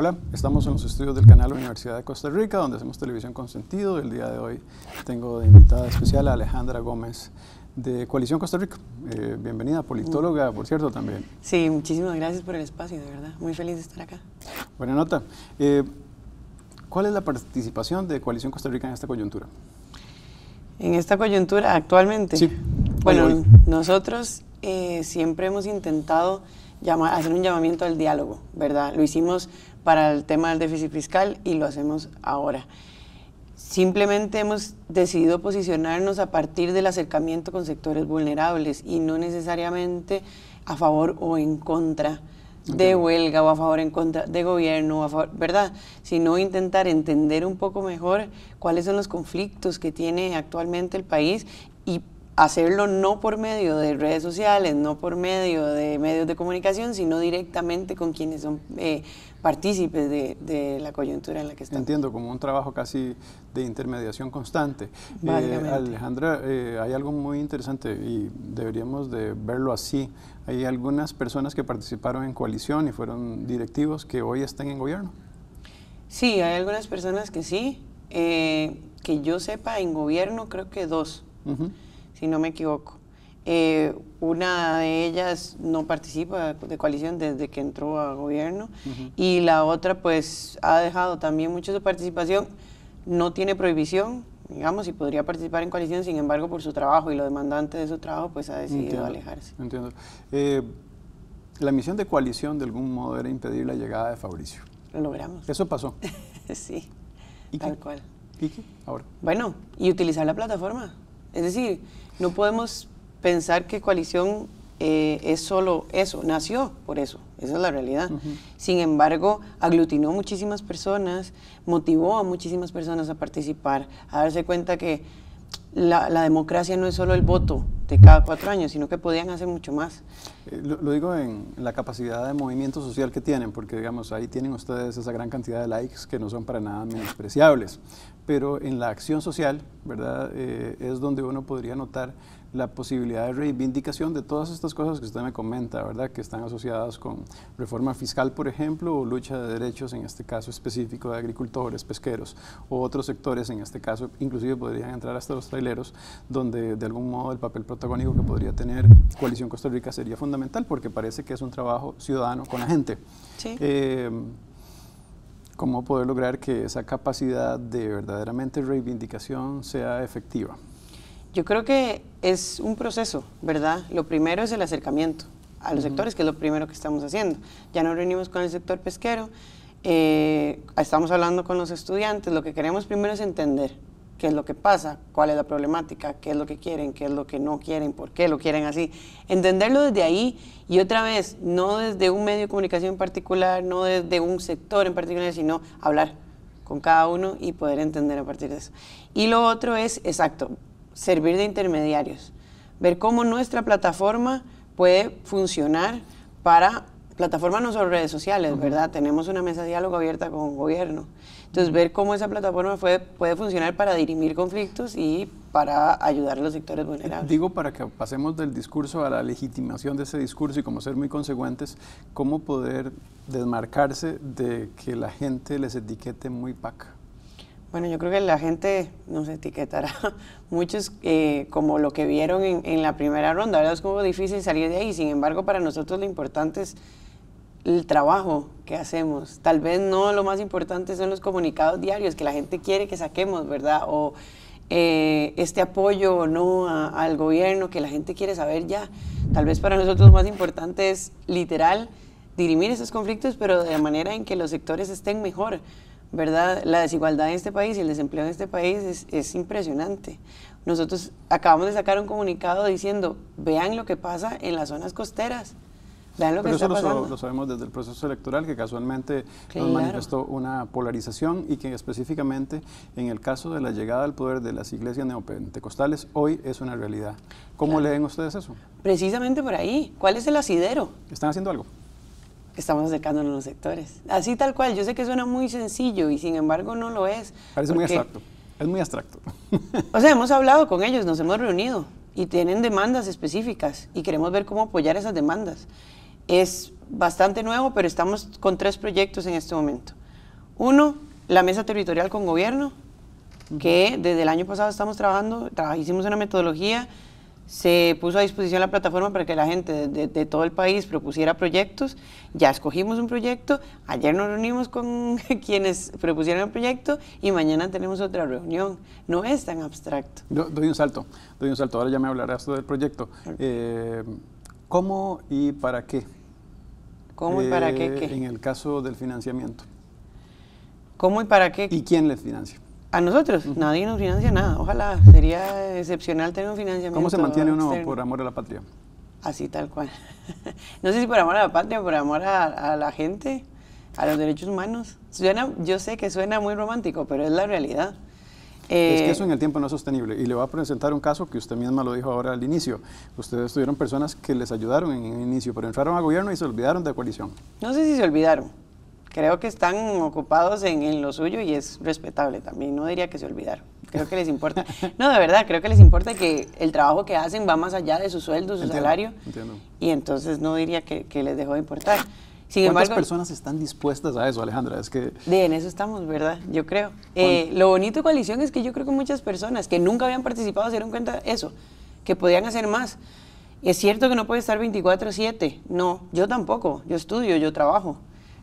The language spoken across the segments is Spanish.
Hola, estamos en los estudios del canal Universidad de Costa Rica, donde hacemos televisión con sentido. El día de hoy tengo de invitada especial a Alejandra Gómez de Coalición Costa Rica. Eh, bienvenida, politóloga, por cierto, también. Sí, muchísimas gracias por el espacio, de verdad. Muy feliz de estar acá. Buena nota. Eh, ¿Cuál es la participación de Coalición Costa Rica en esta coyuntura? En esta coyuntura actualmente. Sí. Bueno, nosotros eh, siempre hemos intentado llamar, hacer un llamamiento al diálogo, ¿verdad? Lo hicimos para el tema del déficit fiscal y lo hacemos ahora. Simplemente hemos decidido posicionarnos a partir del acercamiento con sectores vulnerables y no necesariamente a favor o en contra de huelga o a favor en contra de gobierno, ¿verdad? Sino intentar entender un poco mejor cuáles son los conflictos que tiene actualmente el país y hacerlo no por medio de redes sociales, no por medio de medios de comunicación, sino directamente con quienes son eh, partícipes de, la coyuntura en la que estamos. Entiendo, como un trabajo casi de intermediación constante. Eh, Alejandra, eh, hay algo muy interesante y deberíamos de verlo así. Hay algunas personas que participaron en coalición y fueron directivos que hoy están en gobierno. Sí, hay algunas personas que sí. Eh, que yo sepa, en gobierno creo que dos, si no me equivoco. Eh, una de ellas no participa de coalición desde que entró a gobierno y la otra pues ha dejado también mucho su participación, no tiene prohibición, digamos, y podría participar en coalición, sin embargo por su trabajo y lo demandante de su trabajo pues ha decidido alejarse. Entiendo. Eh, la misión de coalición de algún modo era impedir la llegada de Fabricio. Lo logramos. Eso pasó. sí, ¿Y tal cual. ¿Y qué? Ahora. Bueno, y utilizar la plataforma. Es decir, no podemos pensar que coalición eh, es solo eso, nació por eso, esa es la realidad. Sin embargo, aglutinó muchísimas personas, motivó a muchísimas personas a participar, a darse cuenta que la, democracia no es solo el voto de cada cuatro años, sino que podían hacer mucho más. Eh, lo, digo en la capacidad de movimiento social que tienen, porque digamos, ahí tienen ustedes esa gran cantidad de likes que no son para nada menospreciables, pero en la acción social, ¿verdad? Eh, es donde uno podría notar la posibilidad de reivindicación de todas estas cosas que usted me comenta, ¿verdad? Que están asociadas con reforma fiscal, por ejemplo, o lucha de derechos, en este caso específico de agricultores, pesqueros, o otros sectores, en este caso inclusive podrían entrar hasta los traileros, donde de algún modo el papel protagónico que podría tener Coalición Costa Rica sería fundamental, porque parece que es un trabajo ciudadano con la gente. Sí. Eh, cómo poder lograr que esa capacidad de verdaderamente reivindicación sea efectiva. Yo creo que es un proceso, ¿verdad? Lo primero es el acercamiento a los sectores, que es lo primero que estamos haciendo. Ya nos reunimos con el sector pesquero, eh, estamos hablando con los estudiantes, lo que queremos primero es entender qué es lo que pasa, cuál es la problemática, qué es lo que quieren, qué es lo que no quieren, por qué lo quieren así. Entenderlo desde ahí y otra vez, no desde un medio de comunicación en particular, no desde un sector en particular, sino hablar con cada uno y poder entender a partir de eso. Y lo otro es, exacto, servir de intermediarios, ver cómo nuestra plataforma puede funcionar para plataformas no solo redes sociales, ¿verdad? Tenemos una mesa de diálogo abierta con gobierno. Entonces, ver cómo esa plataforma puede, puede funcionar para dirimir conflictos y para ayudar a los sectores vulnerables. Digo, para que pasemos del discurso a la legitimación de ese discurso y como ser muy consecuentes, cómo poder desmarcarse de que la gente les etiquete muy paca. Bueno, yo creo que la gente nos etiquetará muchos eh, como lo que vieron en, la primera ronda. verdad es como difícil salir de ahí. Sin embargo, para nosotros lo importante es el trabajo que hacemos. Tal vez no lo más importante son los comunicados diarios que la gente quiere que saquemos, ¿verdad? O eh, este apoyo o no al gobierno que la gente quiere saber ya. Tal vez para nosotros lo más importante es literal dirimir esos conflictos, pero de manera en que los sectores estén mejor. ¿verdad? La desigualdad en este país y el desempleo en este país es, es, impresionante. Nosotros acabamos de sacar un comunicado diciendo, vean lo que pasa en las zonas costeras. Vean lo que está pasando. Lo, lo, sabemos desde el proceso electoral, que casualmente nos manifestó una polarización y que específicamente en el caso de la llegada al poder de las iglesias neopentecostales, hoy es una realidad. ¿Cómo leen ustedes eso? Precisamente por ahí. ¿Cuál es el asidero? ¿Están haciendo algo? estamos acercándonos a los sectores. Así tal cual, yo sé que suena muy sencillo y sin embargo no lo es. Parece muy abstracto, es muy abstracto. o sea, hemos hablado con ellos, nos hemos reunido y tienen demandas específicas y queremos ver cómo apoyar esas demandas. Es bastante nuevo, pero estamos con tres proyectos en este momento. Uno, la mesa territorial con gobierno, que desde el año pasado estamos trabajando, hicimos una metodología se puso a disposición la plataforma para que la gente de, todo el país propusiera proyectos. Ya escogimos un proyecto, ayer nos reunimos con quienes propusieron el proyecto y mañana tenemos otra reunión. No es tan abstracto. doy un salto, doy un salto. Ahora ya me hablarás del proyecto. Eh, ¿Cómo y para qué? ¿Cómo y para qué, eh, qué? En el caso del financiamiento. ¿Cómo y para qué? ¿Y quién les financia? ¿A nosotros? Nadie nos financia nada. Ojalá, sería excepcional tener un financiamiento. ¿Cómo se mantiene uno por amor a la patria? Así tal cual. no sé si por amor a la patria, por amor a, la gente, a los derechos humanos. Suena, yo sé que suena muy romántico, pero es la realidad. es que eh, eso en el tiempo no es sostenible. Y le voy a presentar un caso que usted misma lo dijo ahora al inicio. Ustedes tuvieron personas que les ayudaron en el inicio, pero entraron al gobierno y se olvidaron de coalición. No sé si se olvidaron creo que están ocupados en, lo suyo y es respetable también. No diría que se olvidaron. Creo que les importa. No, de verdad, creo que les importa que el trabajo que hacen va más allá de su sueldo, su salario. Y entonces no diría que, les dejó de importar. Sin ¿Cuántas embargo, personas están dispuestas a eso, Alejandra? Es que... en eso estamos, ¿verdad? Yo creo. Eh, lo bonito de Coalición es que yo creo que muchas personas que nunca habían participado se dieron cuenta de eso, que podían hacer más. Es cierto que no puede estar 24/7, no, yo tampoco, yo estudio, yo trabajo,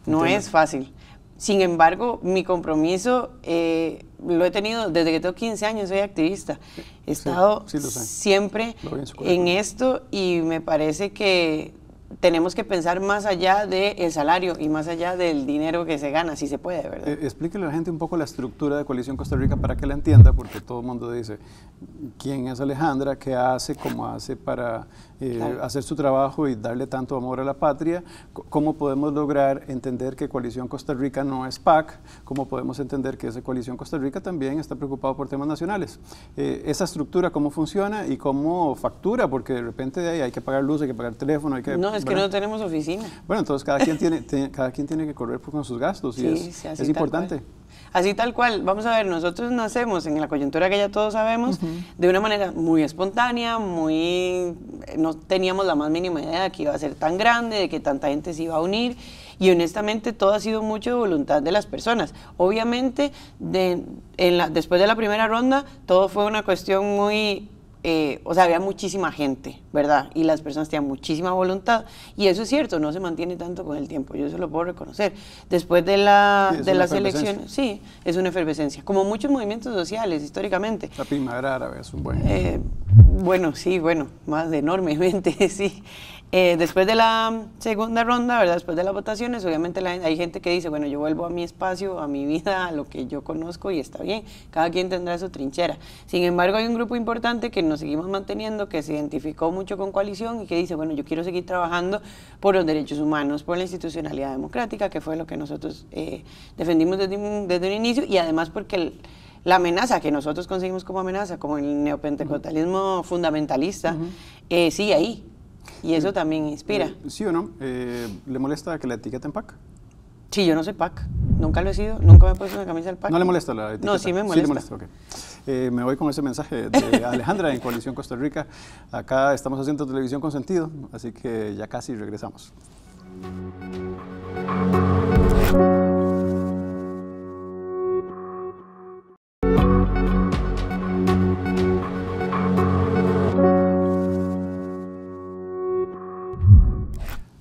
no es fácil. Sin embargo, mi compromiso eh, lo he tenido desde que tengo 15 años, soy activista. He estado siempre en esto y me parece que tenemos que pensar más allá del salario y más allá del dinero que se gana, si se puede, ¿verdad? Eh, explíquele a la gente un poco la estructura de Coalición Costa Rica para que la entienda, porque todo el mundo dice, ¿quién es Alejandra? ¿Qué hace? ¿Cómo hace para eh, hacer su trabajo y darle tanto amor a la patria, cómo podemos lograr entender que Coalición Costa Rica no es PAC, cómo podemos entender que esa Coalición Costa Rica también está preocupado por temas nacionales. Eh, esa estructura, cómo funciona y cómo factura, porque de repente de ahí hay que pagar luz, hay que pagar teléfono, hay que... No, es que no tenemos oficina. Bueno, entonces cada quien tiene, cada quien tiene que correr pues con sus gastos y es, importante. Así tal cual, vamos a ver, nosotros nacemos en la coyuntura que ya todos sabemos de una manera muy espontánea, muy... no teníamos la más mínima idea de que iba a ser tan grande, de que tanta gente se iba a unir y honestamente todo ha sido mucho de voluntad de las personas. Obviamente, en la, después de la primera ronda, todo fue una cuestión muy eh, o sea, había muchísima gente, ¿verdad? Y las personas tenían muchísima voluntad. Y eso es cierto, no se mantiene tanto con el tiempo, yo eso lo puedo reconocer. Después de, la, de las elecciones, sí, es una efervescencia, como muchos movimientos sociales históricamente. La primavera árabe es un buen... Eh, bueno, sí, bueno, más de enormemente, sí. Eh, después de la segunda ronda, ¿verdad? Después de las votaciones, obviamente hay gente que dice, bueno, yo vuelvo a mi espacio, a mi vida, a lo que yo conozco y está bien, cada quien tendrá su trinchera. Sin embargo, hay un grupo importante que nos seguimos manteniendo, que se identificó mucho con coalición y que dice, bueno, yo quiero seguir trabajando por los derechos humanos, por la institucionalidad democrática, que fue lo que nosotros eh, defendimos desde un, inicio y además porque... la amenaza que nosotros conseguimos como amenaza, como el neopentecostalismo fundamentalista, sí, eh, sigue ahí. Y eso mm. también inspira. Eh, ¿Sí o no? Eh, ¿Le molesta que la etiqueten PAC? Sí, yo no sé PAC. Nunca lo he sido. Nunca me he puesto una camisa del PAC. ¿No le molesta la etiqueta? No, sí me molesta. molesta, eh, me voy con ese mensaje de Alejandra en Coalición Costa Rica. Acá estamos haciendo televisión con sentido, así que ya casi regresamos.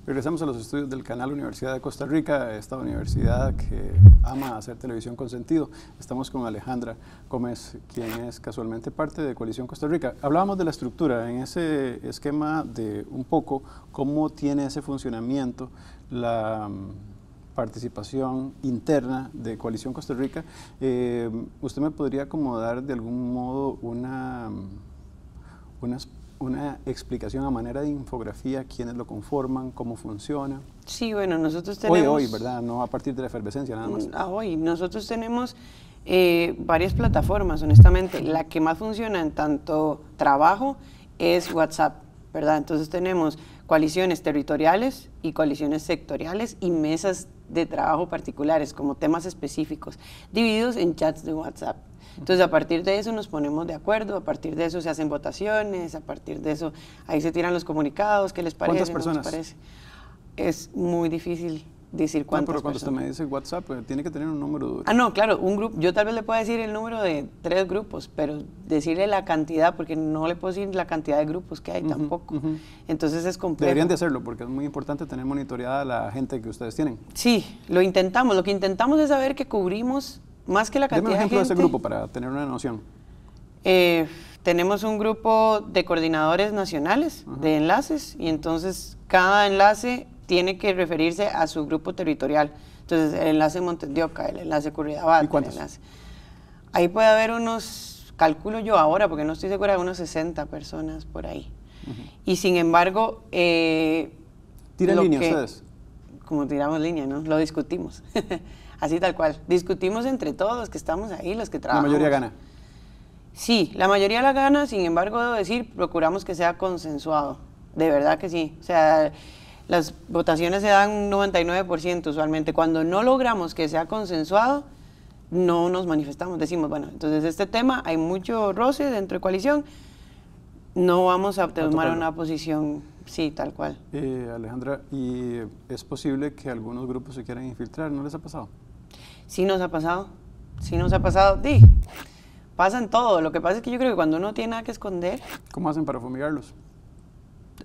Regresamos a los estudios del canal Universidad de Costa Rica, esta universidad que ama hacer televisión con sentido. Estamos con Alejandra Gómez, quien es casualmente parte de Coalición Costa Rica. Hablábamos de la estructura, en ese esquema de un poco cómo tiene ese funcionamiento la mm, participación interna de Coalición Costa Rica. Eh, ¿Usted me podría acomodar de algún modo una, mm, unas una explicación a manera de infografía, quiénes lo conforman, cómo funciona. Sí, bueno, nosotros tenemos... Hoy, hoy, ¿verdad? No a partir de la efervescencia, nada más. Mm, ah, hoy, nosotros tenemos eh, varias plataformas, honestamente. La que más funciona en tanto trabajo es WhatsApp, ¿verdad? Entonces tenemos coaliciones territoriales y coaliciones sectoriales y mesas de trabajo particulares como temas específicos, divididos en chats de WhatsApp. Entonces, a partir de eso nos ponemos de acuerdo, a partir de eso se hacen votaciones, a partir de eso ahí se tiran los comunicados, ¿qué les parece? ¿Cuántas personas? Es muy difícil decir cuántos No, pero cuando usted me dice WhatsApp, eh, tiene que tener un número Ah, no, claro, un grupo, yo tal vez le pueda decir el número de tres grupos, pero decirle la cantidad, porque no le puedo decir la cantidad de grupos que hay tampoco. Entonces es complejo. Deberían de hacerlo, porque es muy importante tener monitoreada la gente que ustedes tienen. Sí, lo intentamos. Lo que intentamos es saber que cubrimos más que la cantidad Deme un ejemplo de, ese grupo para tener una noción. Eh, tenemos un grupo de coordinadores nacionales de enlaces y entonces cada enlace tiene que referirse a su grupo territorial. Entonces, el enlace Montendioca, el enlace Curridabat, el enlace. Ahí puede haber unos, calculo yo ahora, porque no estoy segura, unos 60 personas por ahí. Y sin embargo... Eh, ¿Tiran línea ustedes? Como tiramos línea, ¿no? Lo discutimos. Así tal cual. Discutimos entre todos los que estamos ahí, los que trabajamos. La mayoría gana. Sí, la mayoría la gana, sin embargo, debo decir, procuramos que sea consensuado. De verdad que sí. O sea, las votaciones se dan un 99% usualmente. Cuando no logramos que sea consensuado, no nos manifestamos, decimos, bueno, entonces este tema hay mucho roce dentro de coalición, no vamos a tomar una posición, sí, tal cual. Eh, Alejandra, ¿y es posible que algunos grupos se quieran infiltrar? ¿No les ha pasado? Sí nos ha pasado, sí nos ha pasado, sí, pasan todo, lo que pasa es que yo creo que cuando uno tiene nada que esconder... ¿Cómo hacen para fumigarlos?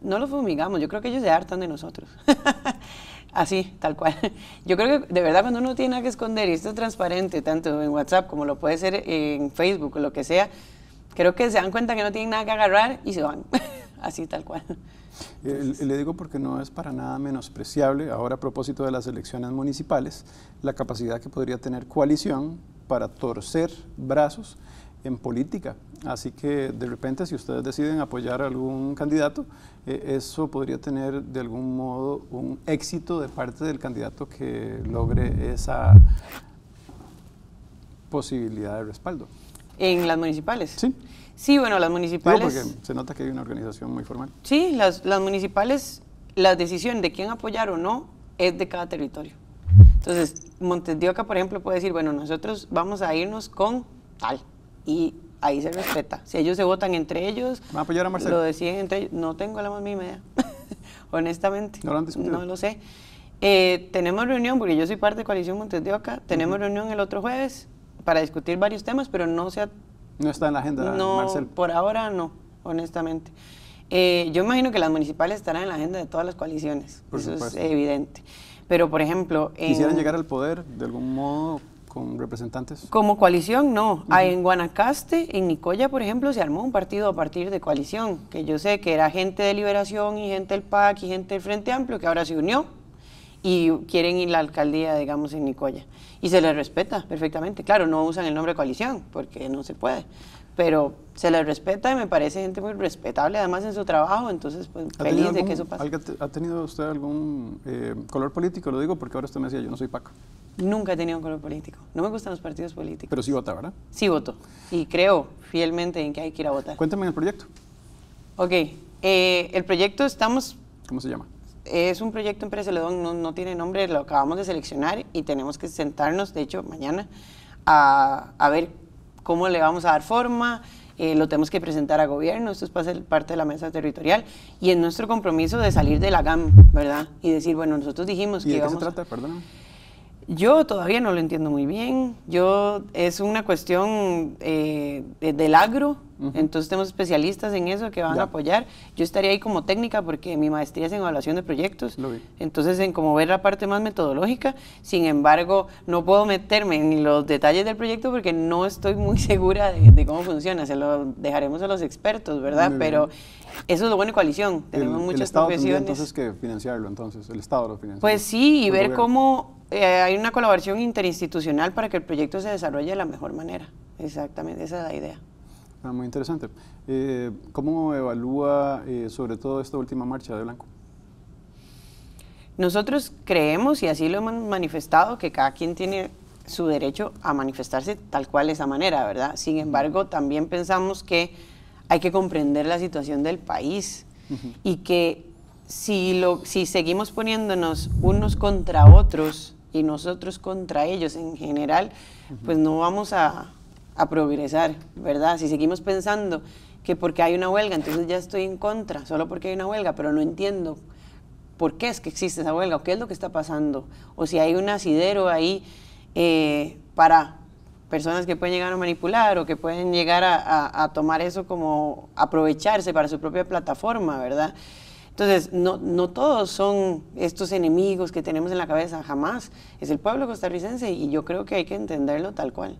no los fumigamos, yo creo que ellos se hartan de nosotros. Así, tal cual. Yo creo que de verdad cuando uno tiene nada que esconder y esto es transparente, tanto en WhatsApp como lo puede ser en Facebook o lo que sea, creo que se dan cuenta que no tienen nada que agarrar y se van. Así, tal cual. Eh, le digo porque no es para nada menospreciable, ahora a propósito de las elecciones municipales, la capacidad que podría tener coalición para torcer brazos en política. Así que de repente si ustedes deciden apoyar a algún candidato, eh, eso podría tener de algún modo un éxito de parte del candidato que logre esa posibilidad de respaldo. ¿En las municipales? Sí. Sí, bueno, las municipales... porque se nota que hay una organización muy formal. Sí, las, municipales, la decisión de quién apoyar o no es de cada territorio. Entonces, Montes de por ejemplo, puede decir, bueno, nosotros vamos a irnos con tal y ahí se respeta. Si ellos se votan entre ellos, Lo deciden entre ellos. No tengo la más mínima idea, honestamente. ¿No lo sé. Eh, tenemos reunión, porque yo soy parte de Coalición Montes de Oca, tenemos reunión el otro jueves para discutir varios temas, pero no se No está en la agenda, Marcel. por ahora no, honestamente. Eh, yo imagino que las municipales estarán en la agenda de todas las coaliciones, eso es evidente. Pero, por ejemplo... ¿Quisieran llegar al poder de algún modo con representantes? Como coalición, no. en Guanacaste, en Nicoya, por ejemplo, se armó un partido a partir de coalición, que yo sé que era gente de Liberación y gente del PAC y gente del Frente Amplio, que ahora se unió y quieren ir a la alcaldía, digamos, en Nicoya. Y se les respeta perfectamente. Claro, no usan el nombre coalición, porque no se puede pero se le respeta y me parece gente muy respetable además en su trabajo, entonces pues feliz de que eso pase. ¿Ha tenido usted algún eh, color político? Lo digo porque ahora usted me decía, yo no soy Paco. Nunca he tenido un color político. No me gustan los partidos políticos. Pero sí vota, ¿verdad? Sí voto. Y creo fielmente en que hay que ir a votar. Cuéntame el proyecto. Ok. Eh, el proyecto estamos... ¿Cómo se llama? Es un proyecto en Ledón, no, no tiene nombre, lo acabamos de seleccionar y tenemos que sentarnos, de hecho, mañana a, a ver cómo le vamos a dar forma, eh, lo tenemos que presentar a gobierno, esto es parte de la mesa territorial, y en nuestro compromiso de salir de la GAM, ¿verdad? Y decir, bueno, nosotros dijimos que... ¿De qué se trata? Perdón. Yo todavía no lo entiendo muy bien. Yo es una cuestión eh, del agro, entonces tenemos especialistas en eso que van a apoyar. Yo estaría ahí como técnica porque mi maestría es en evaluación de proyectos, entonces en como ver la parte más metodológica. Sin embargo, no puedo meterme en los detalles del proyecto porque no estoy muy segura de, cómo funciona. Se lo dejaremos a los expertos, ¿verdad? Pero eso es lo bueno de coalición. Tenemos el, muchas el Estado entonces que financiarlo, entonces el Estado lo financia. Pues sí, y pues ver cómo eh, hay una colaboración interinstitucional para que el proyecto se desarrolle de la mejor manera. Exactamente, esa es la idea. Ah, muy interesante. Eh, ¿Cómo evalúa eh, sobre todo esta última marcha de Blanco? Nosotros creemos, y así lo hemos manifestado, que cada quien tiene su derecho a manifestarse tal cual esa manera, ¿verdad? Sin embargo, también pensamos que hay que comprender la situación del país y que si, lo, si seguimos poniéndonos unos contra otros, y nosotros contra ellos en general, pues no vamos a, progresar, ¿verdad? Si seguimos pensando que porque hay una huelga, entonces ya estoy en contra, solo porque hay una huelga, pero no entiendo por qué es que existe esa huelga, o qué es lo que está pasando, o si hay un asidero ahí eh, para personas que pueden llegar a manipular o que pueden llegar a tomar eso como aprovecharse para su propia plataforma, ¿verdad? Entonces, no, no todos son estos enemigos que tenemos en la cabeza, jamás. Es el pueblo costarricense y yo creo que hay que entenderlo tal cual.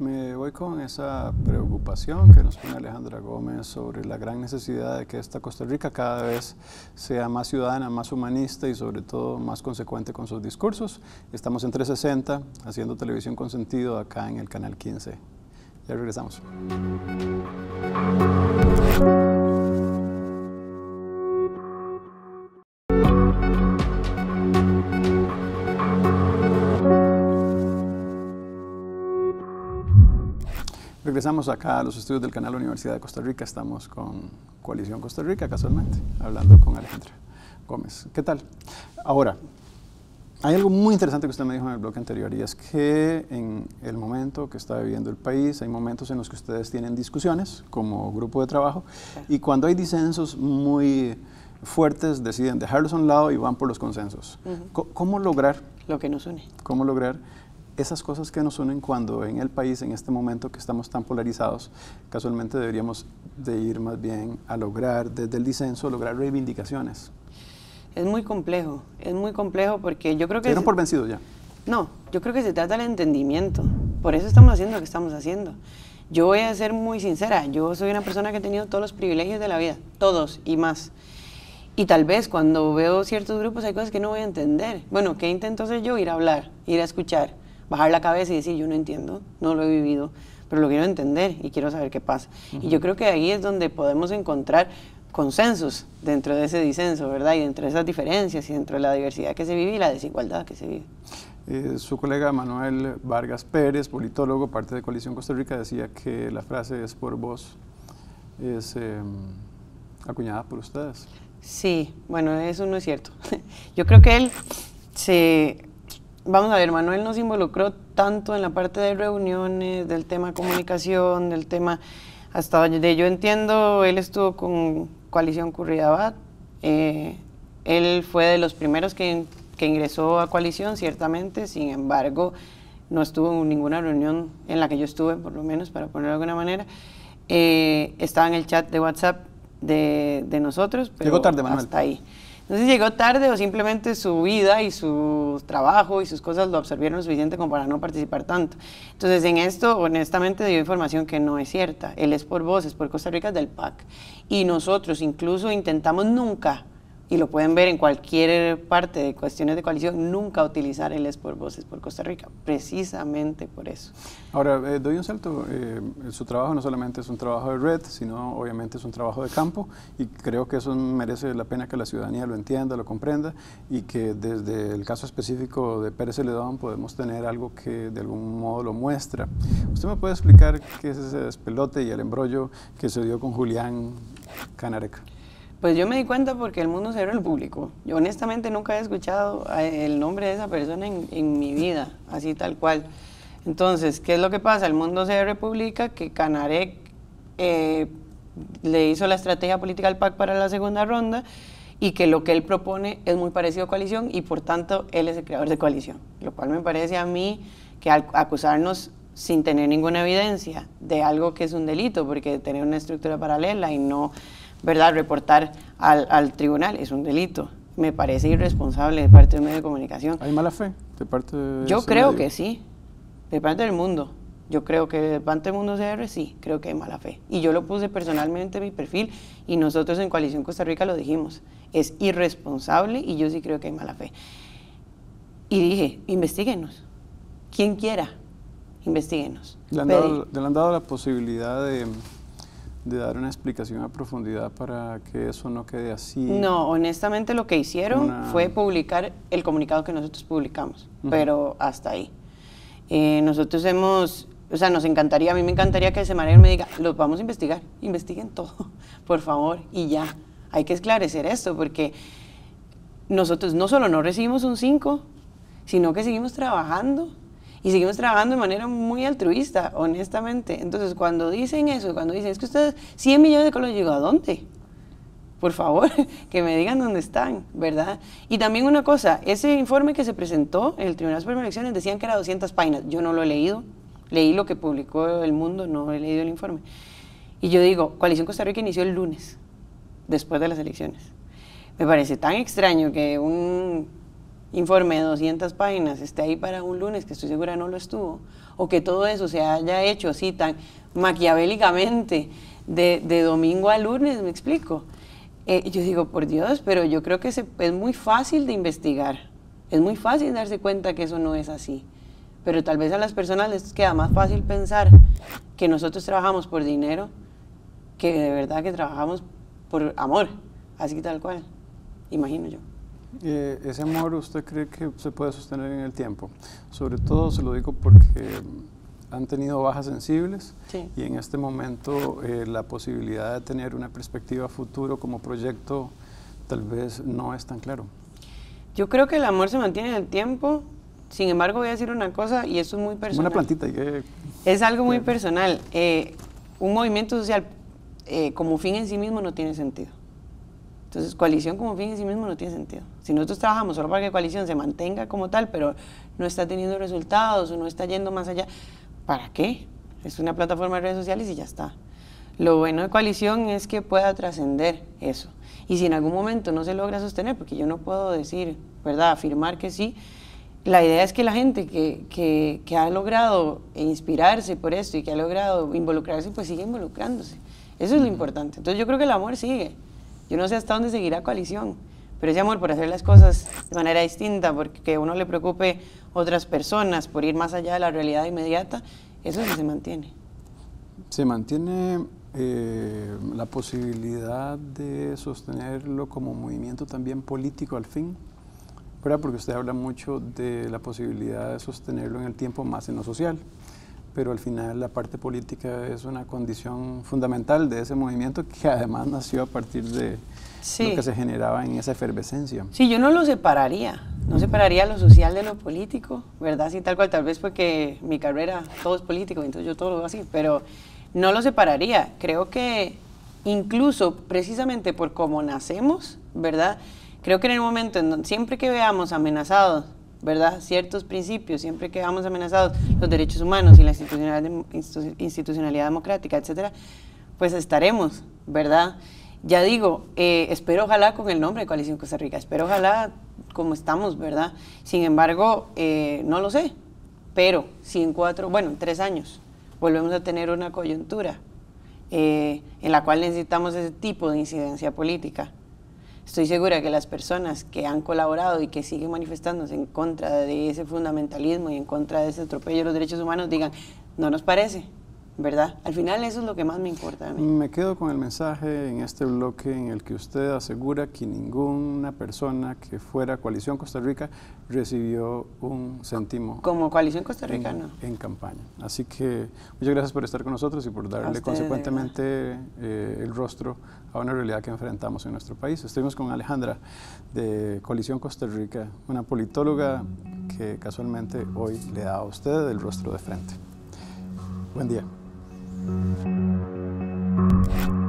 Me voy con esa preocupación que nos pone Alejandra Gómez sobre la gran necesidad de que esta Costa Rica cada vez sea más ciudadana, más humanista y sobre todo más consecuente con sus discursos. Estamos en 360 haciendo televisión con sentido acá en el Canal 15. Ya regresamos. Regresamos acá a los estudios del canal Universidad de Costa Rica. Estamos con Coalición Costa Rica, casualmente, hablando con Alejandra Gómez. ¿Qué tal? Ahora, hay algo muy interesante que usted me dijo en el bloque anterior y es que en el momento que está viviendo el país hay momentos en los que ustedes tienen discusiones como grupo de trabajo y cuando hay disensos muy fuertes deciden dejarlos a un lado y van por los consensos. ¿Cómo lograr? Lo que nos une. ¿Cómo lograr esas cosas que nos unen cuando en el país, en este momento que estamos tan polarizados, casualmente deberíamos de ir más bien a lograr, desde el disenso, lograr reivindicaciones. Es muy complejo, es muy complejo porque yo creo que... ¿Dieron por vencido ya? No, yo creo que se trata del entendimiento. Por eso estamos haciendo lo que estamos haciendo. Yo voy a ser muy sincera, yo soy una persona que ha tenido todos los privilegios de la vida, todos y más. Y tal vez cuando veo ciertos grupos hay cosas que no voy a entender. Bueno, ¿qué intento hacer yo? Ir a hablar, ir a escuchar bajar la cabeza y decir, yo no entiendo, no lo he vivido, pero lo quiero entender y quiero saber qué pasa. Y yo creo que ahí es donde podemos encontrar consensos dentro de ese disenso, ¿verdad? Y dentro de esas diferencias y dentro de la diversidad que se vive y la desigualdad que se vive. Eh, su colega Manuel Vargas Pérez, politólogo, parte de Coalición Costa Rica, decía que la frase es por vos, es em, acuñada por ustedes. Sí, bueno, eso no es cierto. Yo creo que él se vamos a ver, Manuel nos involucró tanto en la parte de reuniones, del tema comunicación, del tema, hasta donde yo entiendo, él estuvo con Coalición Curridabat, eh, él fue de los primeros que, ingresó a Coalición, ciertamente, sin embargo, no estuvo en ninguna reunión en la que yo estuve, por lo menos, para ponerlo de alguna manera. Eh, estaba en el chat de WhatsApp de, nosotros, pero Llegó tarde, Manuel. hasta ahí. Entonces, llegó tarde o simplemente su vida y su trabajo y sus cosas lo absorbieron lo suficiente como para no participar tanto. Entonces, en esto, honestamente, dio información que no es cierta. Él es por voces, por Costa Rica es del PAC. Y nosotros incluso intentamos nunca y lo pueden ver en cualquier parte de cuestiones de coalición, nunca utilizar el Es por Voces por Costa Rica, precisamente por eso. Ahora, eh, doy un salto, eh, su trabajo no solamente es un trabajo de red, sino obviamente es un trabajo de campo y creo que eso merece la pena que la ciudadanía lo entienda, lo comprenda y que desde el caso específico de Pérez Celedón podemos tener algo que de algún modo lo muestra. ¿Usted me puede explicar qué es ese despelote y el embrollo que se dio con Julián Canareca? Pues yo me di cuenta porque el mundo cero el público. Yo honestamente nunca he escuchado el nombre de esa persona en, mi vida, así tal cual. Entonces, ¿qué es lo que pasa? El mundo se República que Canarec eh, le hizo la estrategia política al PAC para la segunda ronda y que lo que él propone es muy parecido a coalición y por tanto él es el creador de coalición. Lo cual me parece a mí que acusarnos sin tener ninguna evidencia de algo que es un delito, porque tener una estructura paralela y no ¿verdad? Reportar al, tribunal es un delito. Me parece irresponsable de parte del medio de comunicación. ¿Hay mala fe de parte Yo creo que sí, de parte del mundo. Yo creo que de parte del mundo CR sí, creo que hay mala fe. Y yo lo puse personalmente en mi perfil y nosotros en Coalición Costa Rica lo dijimos. Es irresponsable y yo sí creo que hay mala fe. Y dije, investiguenos. Quien quiera, investiguenos. le han dado la posibilidad de de dar una explicación a profundidad para que eso no quede así. No, honestamente lo que hicieron fue publicar el comunicado que nosotros publicamos, pero hasta ahí. Eh, nosotros hemos, o sea, nos encantaría, a mí me encantaría que el semanario me diga, los vamos a investigar, investiguen todo, por favor, y ya. Hay que esclarecer esto porque nosotros no solo no recibimos un 5, sino que seguimos trabajando y seguimos trabajando de manera muy altruista, honestamente. Entonces, cuando dicen eso, cuando dicen, es que ustedes 100 millones de colones, llegó ¿a dónde? Por favor, que me digan dónde están, ¿verdad? Y también una cosa, ese informe que se presentó en el Tribunal Supremo de Elecciones decían que era 200 páginas. Yo no lo he leído, leí lo que publicó El Mundo, no he leído el informe. Y yo digo, Coalición Costa Rica inició el lunes, después de las elecciones. Me parece tan extraño que un informe de 200 páginas esté ahí para un lunes, que estoy segura no lo estuvo, o que todo eso se haya hecho así tan maquiavélicamente de, domingo a lunes, me explico. Eh, yo digo, por Dios, pero yo creo que es muy fácil de investigar, es muy fácil darse cuenta que eso no es así, pero tal vez a las personas les queda más fácil pensar que nosotros trabajamos por dinero que de verdad que trabajamos por amor, así tal cual, imagino yo ese amor usted cree que se puede sostener en el tiempo. Sobre todo se lo digo porque han tenido bajas sensibles y en este momento eh, la posibilidad de tener una perspectiva futuro como proyecto tal vez no es tan claro. Yo creo que el amor se mantiene en el tiempo. Sin embargo, voy a decir una cosa y eso es muy personal. Una plantita. es algo muy eh. personal. Eh, un movimiento social como fin en sí mismo no tiene sentido. Entonces, coalición como fin en sí mismo no tiene sentido. Si nosotros trabajamos solo para que coalición se mantenga como tal, pero no está teniendo resultados o no está yendo más allá, ¿para qué? Es una plataforma de redes sociales y ya está. Lo bueno de coalición es que pueda trascender eso. Y si en algún momento no se logra sostener, porque yo no puedo decir, ¿verdad?, afirmar que sí, la idea es que la gente que, que, que, ha logrado inspirarse por esto y que ha logrado involucrarse, pues sigue involucrándose. Eso es lo importante. Entonces yo creo que el amor sigue no sé hasta dónde seguirá coalición, pero ese amor por hacer las cosas de manera distinta, porque uno le preocupe otras personas, por ir más allá de la realidad inmediata, eso se mantiene. Se mantiene eh, la posibilidad de sostenerlo como movimiento también político al fin, pero porque usted habla mucho de la posibilidad de sostenerlo en el tiempo más en lo social pero al final la parte política es una condición fundamental de ese movimiento que además nació a partir de lo que se generaba en esa efervescencia. Sí, yo no lo separaría, no separaría lo social de lo político, ¿verdad? Sí, tal cual, tal vez porque mi carrera todo es político, entonces yo todo lo hago así, pero no lo separaría. Creo que incluso precisamente por cómo nacemos, ¿verdad? Creo que en el momento, en donde, siempre que veamos amenazados ¿verdad? Ciertos principios, siempre que vamos amenazados los derechos humanos y la institucionalidad, democrática, etcétera, pues estaremos, ¿verdad? Ya digo, eh, espero ojalá con el nombre de Coalición Costa Rica, espero ojalá como estamos, ¿verdad? Sin embargo, eh, no lo sé, pero si en cuatro, bueno, en tres años volvemos a tener una coyuntura eh, en la cual necesitamos ese tipo de incidencia política, Estoy segura que las personas que han colaborado y que siguen manifestándose en contra de ese fundamentalismo y en contra de ese atropello de los derechos humanos digan, no nos parece, ¿verdad? Al final eso es lo que más me importa. A mí. Me quedo con el mensaje en este bloque en el que usted asegura que ninguna persona que fuera Coalición Costa Rica recibió un céntimo. Como Coalición Costa Rica, en, no. En campaña. Así que muchas gracias por estar con nosotros y por darle consecuentemente eh, el rostro a una realidad que enfrentamos en nuestro país. Estuvimos con Alejandra de Coalición Costa Rica, una politóloga que casualmente hoy le da a usted el rostro de frente. Buen día. うん